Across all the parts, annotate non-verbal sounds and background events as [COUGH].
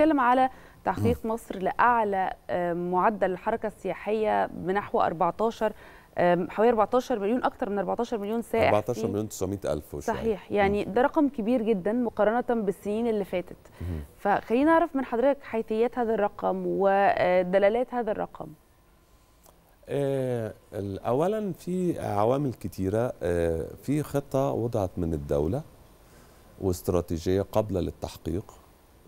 بنتكلم على تحقيق مصر لاعلى معدل الحركه السياحيه بنحو 14 حوالي 14 مليون اكثر من 14 مليون سائح 14 مليون 900 الف وشوية. صحيح يعني ده رقم كبير جدا مقارنه بالسنين اللي فاتت فخلينا نعرف من حضرتك حيثيات هذا الرقم ودلالات هذا الرقم آه، اولا في عوامل كثيره آه، في خطه وضعت من الدوله واستراتيجيه قابله للتحقيق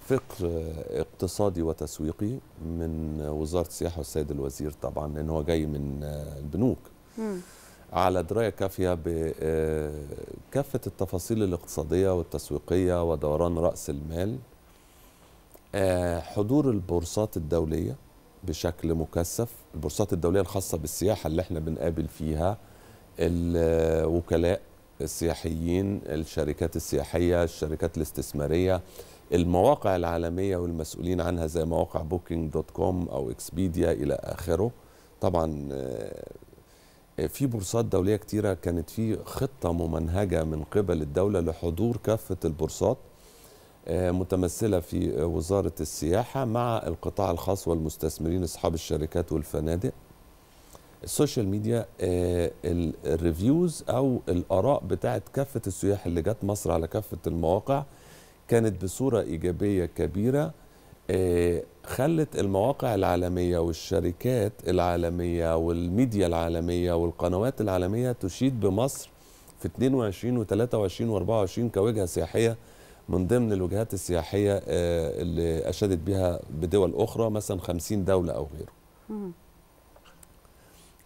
فقر اقتصادي وتسويقي من وزاره السياحه والسيد الوزير طبعا لان هو جاي من البنوك م. على درايه كافيه بكافه آه، التفاصيل الاقتصاديه والتسويقيه ودوران راس المال آه، حضور البورصات الدوليه بشكل مكثف البورصات الدوليه الخاصه بالسياحه اللي احنا بنقابل فيها الوكلاء السياحيين الشركات السياحيه الشركات الاستثماريه المواقع العالمية والمسؤولين عنها زي مواقع بوكينج دوت كوم أو إكسبيديا إلى آخره طبعا آه، في بورصات دولية كتيرة كانت في خطة ممنهجة من قبل الدولة لحضور كافة البورصات آه، متمثلة في وزارة السياحة مع القطاع الخاص والمستثمرين أصحاب الشركات والفنادق السوشيال ميديا آه، الريفيوز أو الآراء بتاعت كافة السياح اللي جت مصر على كافة المواقع كانت بصورة إيجابية كبيرة آه، خلت المواقع العالمية والشركات العالمية والميديا العالمية والقنوات العالمية تشيد بمصر في 22 و 23 و 24 كوجهة سياحية من ضمن الوجهات السياحية آه، اللي أشادت بها بدول أخرى مثلا 50 دولة أو غيره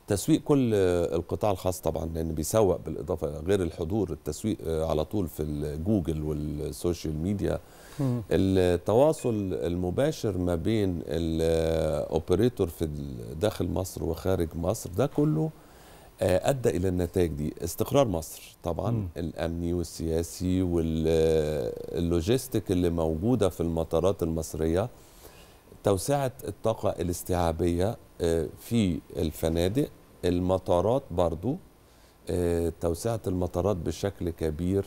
تسويق كل القطاع الخاص طبعا لان بيسوق بالاضافه غير الحضور التسويق على طول في جوجل والسوشيال ميديا التواصل المباشر ما بين الاوبريتور في داخل مصر وخارج مصر ده كله آه، ادى الى النتائج دي استقرار مصر طبعا الامني والسياسي واللوجيستيك اللي موجوده في المطارات المصريه توسعه الطاقه الاستيعابيه آه، في الفنادق المطارات برضو آه، توسعه المطارات بشكل كبير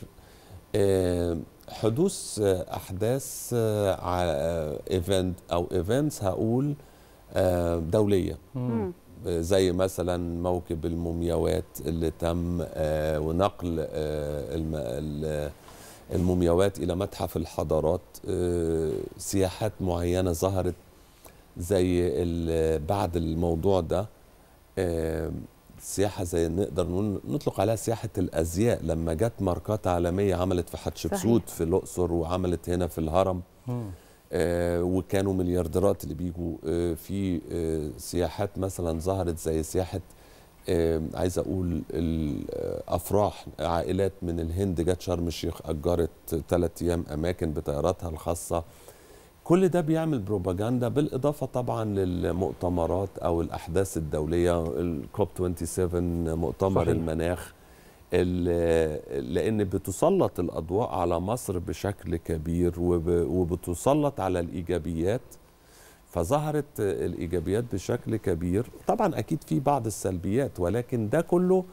آه، حدوث احداث ايفنت او ايفنتس هقول دوليه زي مثلا موكب المومياوات اللي تم ونقل المومياوات الى متحف الحضارات سياحات معينه ظهرت زي بعد الموضوع ده آه، سياحة زي نقدر نقول نطلق عليها سياحة الأزياء لما جت ماركات عالمية عملت في حتشبسوت في الأقصر وعملت هنا في الهرم آه وكانوا مليارديرات اللي بيجوا آه في آه سياحات مثلا ظهرت زي سياحة آه، عايز أقول الأفراح عائلات من الهند جت شرم الشيخ أجرت ثلاث أيام أماكن بطياراتها الخاصة كل ده بيعمل بروباجندا بالاضافه طبعا للمؤتمرات او الاحداث الدوليه الكوب 27 مؤتمر صحيح. المناخ لان بتسلط الاضواء على مصر بشكل كبير وبتسلط على الايجابيات فظهرت الايجابيات بشكل كبير طبعا اكيد في بعض السلبيات ولكن ده كله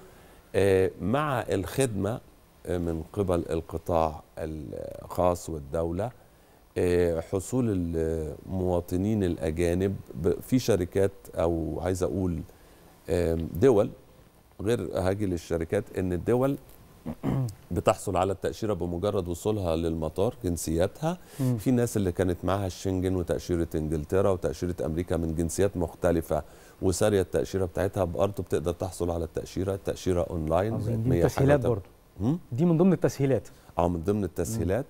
آه، مع الخدمه آه، من قبل القطاع الخاص والدوله آه، حصول المواطنين الاجانب في شركات او عايز اقول دول غير هاجي للشركات ان الدول [CLEARS THROAT] بتحصل على التأشيرة بمجرد وصولها للمطار جنسياتها في ناس اللي كانت معاها الشنجن وتأشيرة انجلترا وتأشيرة امريكا من جنسيات مختلفة وسارية التأشيرة بتاعتها بأرض بتقدر تحصل على التأشيرة التأشيرة اونلاين دي تسهيلات برضه دي من ضمن التسهيلات اه من ضمن التسهيلات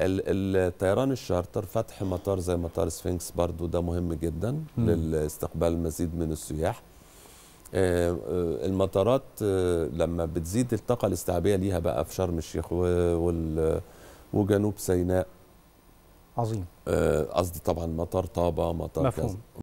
الطيران الشارتر فتح مطار زي مطار سفنكس برضو ده مهم جدا لاستقبال مزيد من السياح آه، آه، المطارات آه، لما بتزيد الطاقة الاستيعابية ليها بقى في شرم الشيخ وجنوب سيناء عظيم قصدي طبعا مطار طابة مطار مفهوم. كذا